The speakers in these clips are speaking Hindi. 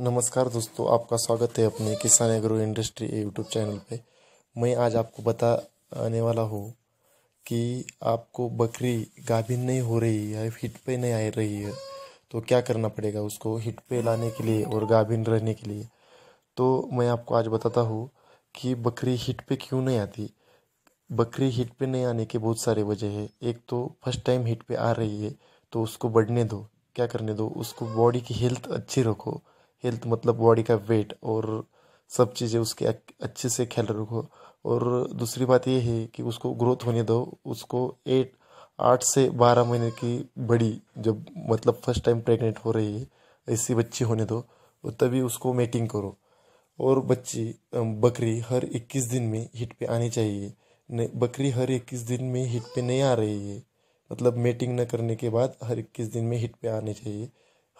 नमस्कार दोस्तों आपका स्वागत है अपने किसान एग्रो इंडस्ट्री यूट्यूब चैनल पे मैं आज आपको बताने वाला हूँ कि आपको बकरी गाभिन नहीं हो रही है हिट पे नहीं आ रही है तो क्या करना पड़ेगा उसको हिट पे लाने के लिए और गाभिन रहने के लिए तो मैं आपको आज बताता हूँ कि बकरी हिट पे क्यों नहीं आती बकरी हिट पे नहीं आने के बहुत सारे वजह है एक तो फर्स्ट टाइम हिट पे आ रही है तो उसको बढ़ने दो क्या करने दो उसको बॉडी की हेल्थ अच्छी रखो हेल्थ मतलब बॉडी का वेट और सब चीज़ें उसके अच्छे से ख्याल रखो और दूसरी बात ये है कि उसको ग्रोथ होने दो उसको एट आठ से बारह महीने की बड़ी जब मतलब फर्स्ट टाइम प्रेग्नेंट हो रही है ऐसी बच्ची होने दो तभी उसको मेटिंग करो और बच्ची बकरी हर इक्कीस दिन में हिट पे आनी चाहिए नहीं बकरी हर इक्कीस दिन में हिट पे नहीं आ रही है मतलब मेटिंग न करने के बाद हर इक्कीस दिन में हिट पे आनी चाहिए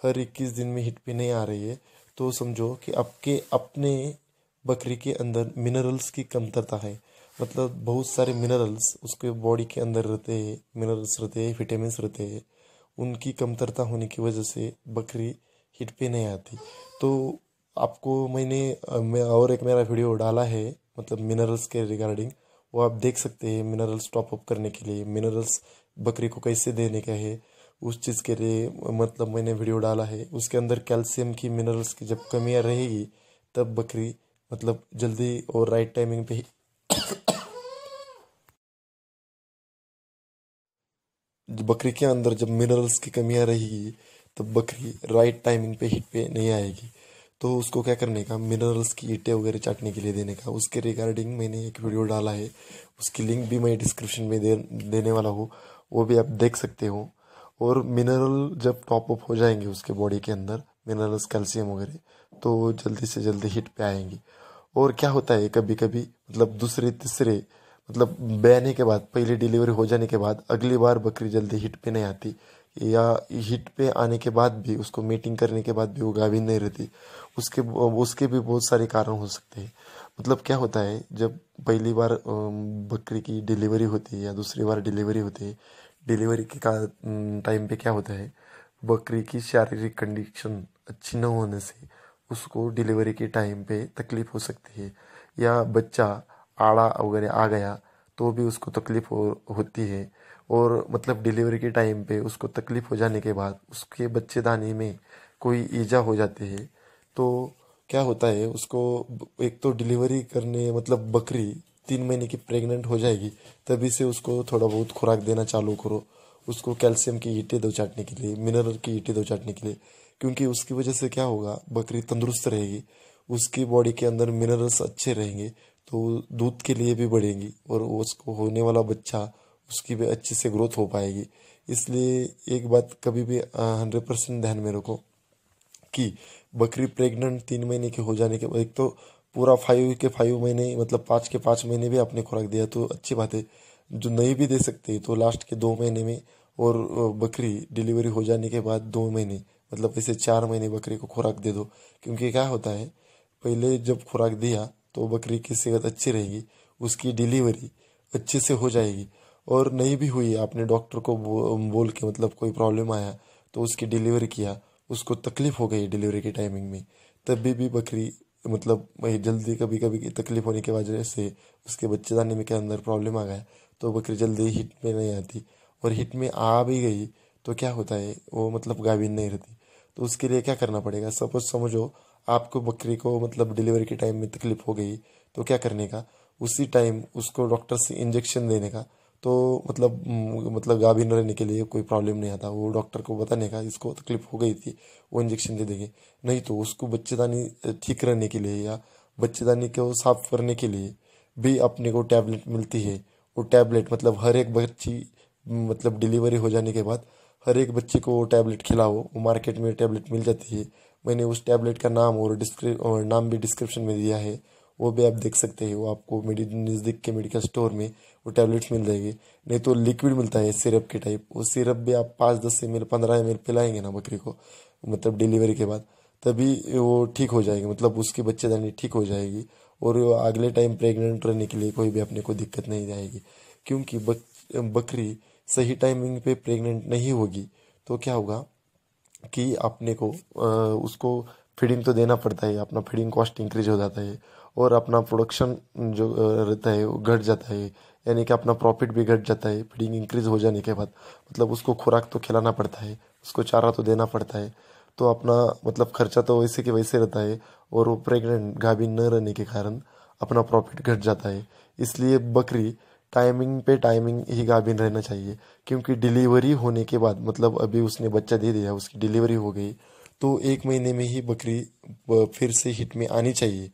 हर इक्कीस दिन में हिट पे नहीं आ रही है तो समझो कि आपके अपने बकरी के अंदर मिनरल्स की कमतरता है मतलब बहुत सारे मिनरल्स उसके बॉडी के अंदर रहते हैं मिनरल्स रहते हैं विटामिन रहते हैं उनकी कमतरता होने की वजह से बकरी हिट पे नहीं आती तो आपको मैंने मैं और एक मेरा वीडियो डाला है मतलब मिनरल्स के रिगार्डिंग वो आप देख सकते हैं मिनरल्स टॉप अप करने के लिए मिनरल्स बकरी को कैसे देने का है उस चीज़ के लिए मतलब मैंने वीडियो डाला है उसके अंदर कैल्शियम की मिनरल्स की जब कमियाँ रहेगी तब बकरी मतलब जल्दी और राइट टाइमिंग पे बकरी के अंदर जब मिनरल्स की कमियाँ रहेगी तब बकरी राइट टाइमिंग पे हिट पे नहीं आएगी तो उसको क्या करने का मिनरल्स की ईटे वगैरह चाटने के लिए देने का उसके रिगार्डिंग मैंने एक वीडियो डाला है उसकी लिंक भी मैं डिस्क्रिप्शन में दे देने वाला हूँ वो भी आप देख सकते हो और मिनरल जब टॉप अप हो जाएंगे उसके बॉडी के अंदर मिनरल्स कैल्शियम वगैरह तो जल्दी से जल्दी हिट पे आएंगे और क्या होता है कभी कभी मतलब दूसरे तीसरे मतलब बहने के बाद पहली डिलीवरी हो जाने के बाद अगली बार बकरी जल्दी हिट पे नहीं आती या हिट पे आने के बाद भी उसको मीटिंग करने के बाद भी वो गाभिन नहीं रहती उसके उसके भी बहुत सारे कारण हो सकते हैं मतलब क्या होता है जब पहली बार बकरी की डिलीवरी होती है या दूसरी बार डिलीवरी होती है डिलीवरी के का टाइम पे क्या होता है बकरी की शारीरिक कंडीशन अच्छी न होने से उसको डिलीवरी के टाइम पे तकलीफ़ हो सकती है या बच्चा आड़ा वगैरह आ गया तो भी उसको तकलीफ हो होती है और मतलब डिलीवरी के टाइम पे उसको तकलीफ हो जाने के बाद उसके बच्चेदानी में कोई ईजा हो जाती है तो क्या होता है उसको एक तो डिलीवरी करने मतलब बकरी तीन महीने की प्रेग्नेंट हो जाएगी तभी से उसको थोड़ा बहुत खुराक देना चालू करो उसको कैल्शियम की ईटे दो चाटने के लिए मिनरल की ईटें दो चाटने के लिए क्योंकि उसकी वजह से क्या होगा बकरी तंदुरुस्त रहेगी उसकी बॉडी के अंदर मिनरल्स अच्छे रहेंगे तो दूध के लिए भी बढ़ेंगी और उसको होने वाला बच्चा उसकी भी अच्छे से ग्रोथ हो पाएगी इसलिए एक बात कभी भी हंड्रेड परसेंट ध्यान में रखो कि बकरी प्रेग्नेंट तीन महीने के हो जाने के बाद एक तो पूरा फाइव के फाइव महीने मतलब पाँच के पाँच महीने भी आपने खुराक दिया तो अच्छी बात है जो नहीं भी दे सकते तो लास्ट के दो महीने में और बकरी डिलीवरी हो जाने के बाद दो महीने मतलब ऐसे चार महीने बकरी को खुराक दे दो क्योंकि क्या होता है पहले जब खुराक दिया तो बकरी की सेहत अच्छी रहेगी उसकी डिलीवरी अच्छे से हो जाएगी और नहीं भी हुई आपने डॉक्टर को बोल के मतलब कोई प्रॉब्लम आया तो उसकी डिलीवरी किया उसको तकलीफ हो गई डिलीवरी के टाइमिंग में तब भी, भी बकरी मतलब वही जल्दी कभी कभी तकलीफ होने की वजह से उसके बच्चेदानी में के अंदर प्रॉब्लम आ गया तो बकरी जल्दी हिट में नहीं आती और हिट में आ भी गई तो क्या होता है वो मतलब गाभिन नहीं रहती तो उसके लिए क्या करना पड़ेगा सपोज समझो आपको बकरी को मतलब डिलीवरी के टाइम में तकलीफ हो गई तो क्या करने का उसी टाइम उसको डॉक्टर से इंजेक्शन देने का तो मतलब मतलब गाभिन रहने के लिए कोई प्रॉब्लम नहीं आता वो डॉक्टर को बताने का इसको तकलीफ तो हो गई थी वो इंजेक्शन दे देंगे नहीं तो उसको बच्चेदानी ठीक रहने के लिए या बच्चेदानी को साफ करने के लिए भी अपने को टैबलेट मिलती है वो टैबलेट मतलब हर एक बच्ची मतलब डिलीवरी हो जाने के बाद हर एक बच्चे को वो टैबलेट खिलाओ वो मार्केट में टैबलेट मिल जाती है मैंने उस टैबलेट का नाम और डिस्क्रिप नाम भी डिस्क्रिप्शन में दिया है वो भी आप देख सकते हैं वो आपको नज़दीक के मेडिकल स्टोर में वो टैबलेट्स मिल जाएंगे नहीं तो लिक्विड मिलता है सिरप के टाइप वो सिरप भी आप पाँच दस एम एल पंद्रह एम एल पिलाएंगे ना बकरी को मतलब डिलीवरी के बाद तभी वो ठीक हो जाएगी मतलब उसकी बच्चेदानी ठीक हो जाएगी और अगले टाइम प्रेग्नेंट रहने के लिए कोई भी अपने को दिक्कत नहीं जाएगी क्योंकि बक, बकरी सही टाइमिंग पे प्रेग्नेंट नहीं होगी तो क्या होगा कि अपने को आ, उसको फीडिंग तो देना पड़ता है अपना फीडिंग कॉस्ट इंक्रीज हो जाता है और अपना प्रोडक्शन जो रहता है वो घट जाता है यानी कि अपना प्रॉफिट भी घट जाता है फीडिंग इंक्रीज हो जाने के बाद मतलब उसको खुराक तो खिलाना पड़ता है उसको चारा तो देना पड़ता है तो अपना मतलब खर्चा तो वैसे के वैसे रहता है और वो प्रेगनेंट गाभिन न रहने के कारण अपना प्रॉफिट घट जाता है इसलिए बकरी टाइमिंग पे टाइमिंग ही गाभिन रहना चाहिए क्योंकि डिलीवरी होने के बाद मतलब अभी उसने बच्चा दे दिया उसकी डिलीवरी हो गई तो एक महीने में ही बकरी फिर से हिट में आनी चाहिए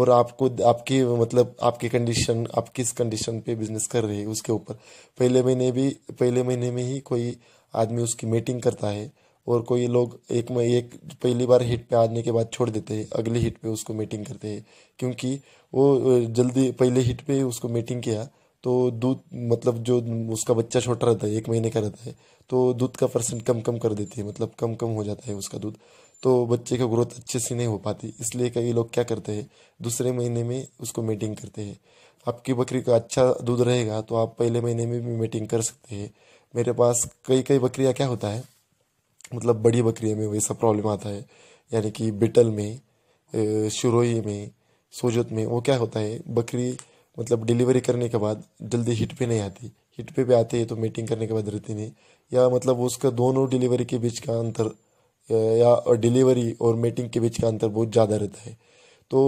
और आपको आपकी मतलब आपकी कंडीशन आप किस कंडीशन पे बिजनेस कर रहे हैं उसके ऊपर पहले महीने भी पहले महीने में ही कोई आदमी उसकी मीटिंग करता है और कोई लोग एक में एक पहली बार हिट पे आने के बाद छोड़ देते हैं अगले हिट पे उसको मीटिंग करते हैं क्योंकि वो जल्दी पहले हिट पे उसको मीटिंग किया तो दूध मतलब जो उसका बच्चा छोटा रहता है एक महीने का रहता है तो दूध का परसेंट कम कम कर देती है मतलब कम कम हो जाता है उसका दूध तो बच्चे का ग्रोथ अच्छे से नहीं हो पाती इसलिए कई लोग क्या करते हैं दूसरे महीने में उसको मीटिंग करते हैं आपकी बकरी का अच्छा दूध रहेगा तो आप पहले महीने में भी मीटिंग कर सकते हैं मेरे पास कई कई बकरियाँ क्या होता है मतलब बड़ी बकरियों में वैसा प्रॉब्लम आता है यानी कि बिटल में शुरोई में सोजत में वो क्या होता है बकरी मतलब डिलीवरी करने के बाद जल्दी हिट पे नहीं आती हिट पे भी आती है तो मीटिंग करने के बाद रहती नहीं या मतलब उसका दोनों डिलीवरी के बीच का अंतर या और डिलीवरी और मेटिंग के बीच का अंतर बहुत ज़्यादा रहता है तो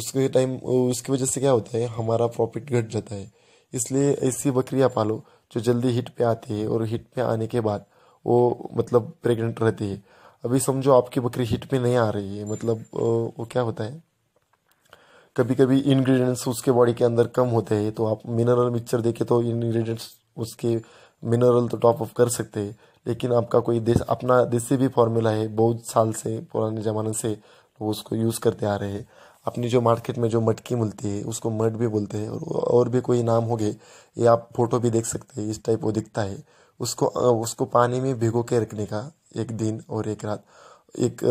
उसके टाइम उसकी वजह से क्या होता है हमारा प्रॉफिट घट जाता है इसलिए ऐसी बकरियाँ पालो जो जल्दी हिट पे आती है और हिट पे आने के बाद वो मतलब प्रेग्नेंट रहती है अभी समझो आपकी बकरी हिट पे नहीं आ रही है मतलब वो क्या होता है कभी कभी इंग्रेडिएंट्स उसके बॉडी के अंदर कम होते हैं तो आप मिनरल मिक्सचर देखे तो इंग्रेडिएंट्स उसके मिनरल तो टॉप अप कर सकते हैं लेकिन आपका कोई देश अपना देसी भी फॉर्मूला है बहुत साल से पुराने ज़माने से लोग उसको यूज़ करते आ रहे हैं अपनी जो मार्केट में जो मटकी मिलती है उसको मट भी बोलते हैं और और भी कोई नाम हो गए ये आप फोटो भी देख सकते हैं इस टाइप वो दिखता है उसको उसको पानी में भिगो के रखने का एक दिन और एक रात एक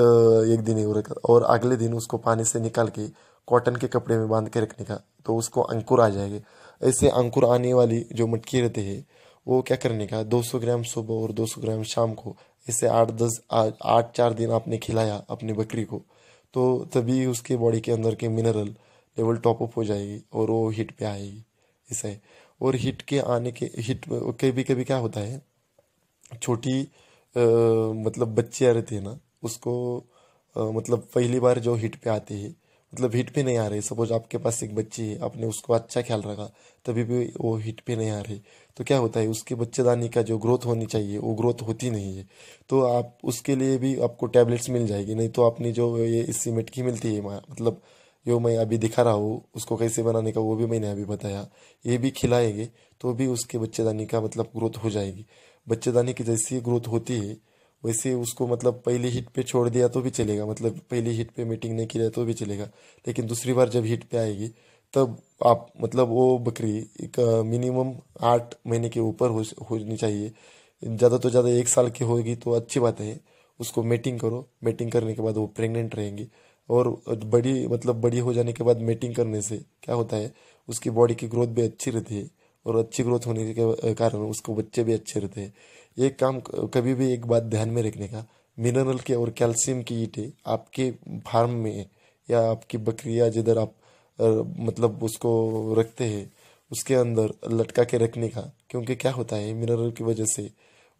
एक दिन और एक और अगले दिन उसको पानी से निकाल के कॉटन के कपड़े में बांध के रखने का तो उसको अंकुर आ जाएगा ऐसे अंकुर आने वाली जो मटकी रहती है वो क्या करने का दो सौ ग्राम सुबह और दो सौ ग्राम शाम को इसे आठ दस आठ चार दिन आपने खिलाया अपनी बकरी को तो तभी उसके बॉडी के अंदर के मिनरल लेवल टॉप अप हो जाएगी और वो हिट पे आएगी ऐसा है और हिट के आने के हिट कभी कभी क्या होता है छोटी आ, मतलब बच्चे रहती है ना उसको आ, मतलब पहली बार जो हिट पे आते हैं मतलब हिट पे नहीं आ रही सपोज आपके पास एक बच्ची है आपने उसको अच्छा ख्याल रखा तभी भी वो हिट पे नहीं आ रही तो क्या होता है उसके बच्चेदानी का जो ग्रोथ होनी चाहिए वो ग्रोथ होती नहीं है तो आप उसके लिए भी आपको टैबलेट्स मिल जाएगी नहीं तो आपने जो ये इसी मिटकी मिलती है मतलब जो मैं अभी दिखा रहा हूँ उसको कैसे बनाने का वो भी मैंने अभी बताया ये भी खिलाएंगे तो भी उसके बच्चेदानी का मतलब ग्रोथ हो जाएगी बच्चेदानी की जैसी ग्रोथ होती है वैसे उसको मतलब पहली हिट पे छोड़ दिया तो भी चलेगा मतलब पहली हिट पे मीटिंग नहीं किया तो भी चलेगा लेकिन दूसरी बार जब हिट पे आएगी तब आप मतलब वो बकरी एक मिनिमम आठ महीने के ऊपर हो होनी चाहिए ज़्यादा तो ज़्यादा एक साल की होगी तो अच्छी बात है उसको मेटिंग करो मेटिंग करने के बाद वो प्रेग्नेंट रहेंगी और बड़ी मतलब बड़ी हो जाने के बाद मेटिंग करने से क्या होता है उसकी बॉडी की ग्रोथ भी अच्छी रहती है और अच्छी ग्रोथ होने के कारण उसको बच्चे भी अच्छे रहते हैं ये काम कभी भी एक बात ध्यान में रखने का मिनरल के और कैल्शियम की ईटें आपके फार्म में या आपकी बकरिया जिधर आप मतलब उसको रखते हैं उसके अंदर लटका के रखने का क्योंकि क्या होता है मिनरल की वजह से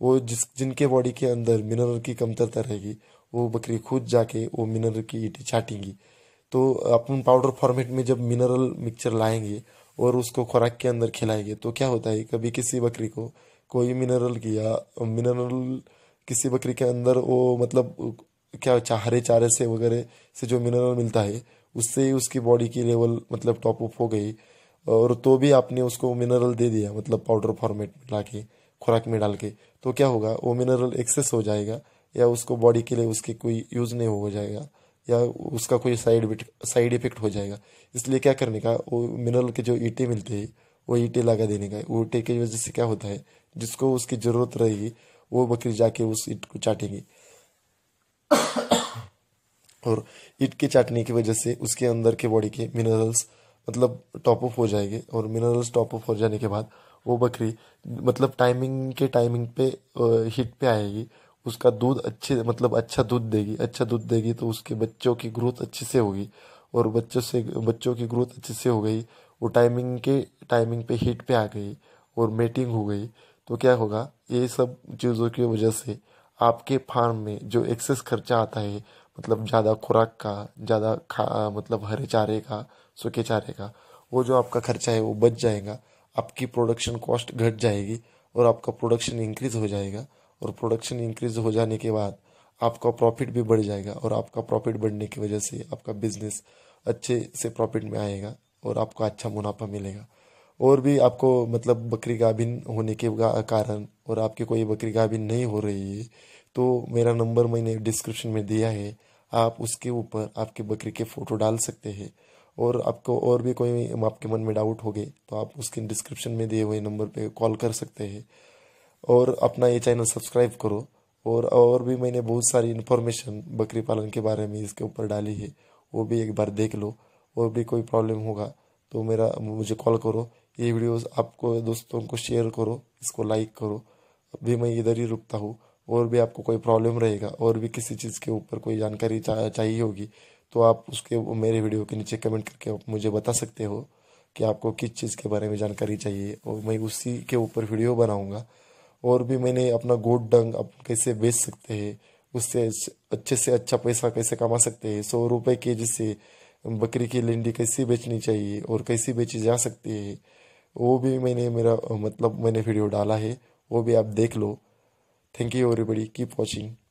वो जिस जिनके बॉडी के अंदर मिनरल की कमतरता रहेगी वो बकरी खुद जाके वो मिनरल की ईटें छाटेंगी तो अपन पाउडर फॉर्मेट में जब मिनरल मिक्सचर लाएंगे और उसको खुराक के अंदर खिलाएंगे तो क्या होता है कभी किसी बकरी को कोई मिनरल किया मिनरल किसी बकरी के अंदर वो मतलब क्या हरे चारे से वगैरह से जो मिनरल मिलता है उससे ही उसकी बॉडी की लेवल मतलब टॉप अप हो गई और तो भी आपने उसको मिनरल दे दिया मतलब पाउडर फॉर्मेट में ला के खुराक में डाल के तो क्या होगा वो मिनरल एक्सेस हो जाएगा या उसको बॉडी के लिए उसके कोई यूज़ नहीं हो जाएगा या उसका कोई साइड साइड इफेक्ट हो जाएगा इसलिए क्या करने का वो मिनरल के जो ईटे मिलते हैं वो ईटे लगा देने का ईटे की वजह से क्या होता है जिसको उसकी ज़रूरत रहेगी वो बकरी जाके उस ईट को चाटेंगी और ईट के चाटने की वजह से उसके अंदर के बॉडी के मिनरल्स मतलब टॉप अप हो जाएंगे और मिनरल्स टॉप अप हो जाने के बाद वो बकरी मतलब टाइमिंग के टाइमिंग पे हीट पे आएगी उसका दूध अच्छे मतलब अच्छा दूध देगी अच्छा दूध देगी तो उसके बच्चों की ग्रोथ अच्छे से होगी और बच्चों से बच्चों की ग्रोथ अच्छे से हो गई वो टाइमिंग के टाइमिंग पे हीट पे आ गई और मेटिंग हो गई तो क्या होगा ये सब चीज़ों की वजह से आपके फार्म में जो एक्सेस खर्चा आता है मतलब ज़्यादा खुराक का ज़्यादा खा मतलब हरे चारे का सूखे चारे का वो जो आपका खर्चा है वो बच जाएगा आपकी प्रोडक्शन कॉस्ट घट जाएगी और आपका प्रोडक्शन इंक्रीज हो जाएगा और प्रोडक्शन इंक्रीज हो जाने के बाद आपका प्रॉफिट भी बढ़ जाएगा और आपका प्रॉफिट बढ़ने की वजह से आपका बिजनेस अच्छे से प्रॉफिट में आएगा और आपको अच्छा मुनाफा मिलेगा और भी आपको मतलब बकरी गाभिन होने के कारण और आपकी कोई बकरी गाभिन नहीं हो रही है तो मेरा नंबर मैंने डिस्क्रिप्शन में दिया है आप उसके ऊपर आपकी बकरी के फ़ोटो डाल सकते हैं और आपको और भी कोई आपके मन में डाउट हो गए तो आप उसके डिस्क्रिप्शन में दिए हुए नंबर पे कॉल कर सकते हैं और अपना ये चैनल सब्सक्राइब करो और और भी मैंने बहुत सारी इन्फॉर्मेशन बकरी पालन के बारे में इसके ऊपर डाली है वो भी एक बार देख लो और भी कोई प्रॉब्लम होगा तो मेरा मुझे कॉल करो ये वीडियोस आपको दोस्तों को शेयर करो इसको लाइक करो अभी मैं इधर ही रुकता हूँ और भी आपको कोई प्रॉब्लम रहेगा और भी किसी चीज़ के ऊपर कोई जानकारी चा, चाहिए होगी तो आप उसके मेरे वीडियो के नीचे कमेंट करके आप मुझे बता सकते हो कि आपको किस चीज़ के बारे में जानकारी चाहिए और मैं उसी के ऊपर वीडियो बनाऊँगा और भी मैंने अपना गोट डंग कैसे बेच सकते हैं उससे अच्छे से अच्छा पैसा कैसे कमा सकते हैं सौ रुपये के जी से बकरी की लेंडी कैसी बेचनी चाहिए और कैसी बेची जा सकती है वो भी मैंने मेरा मतलब मैंने वीडियो डाला है वो भी आप देख लो thank you everybody keep watching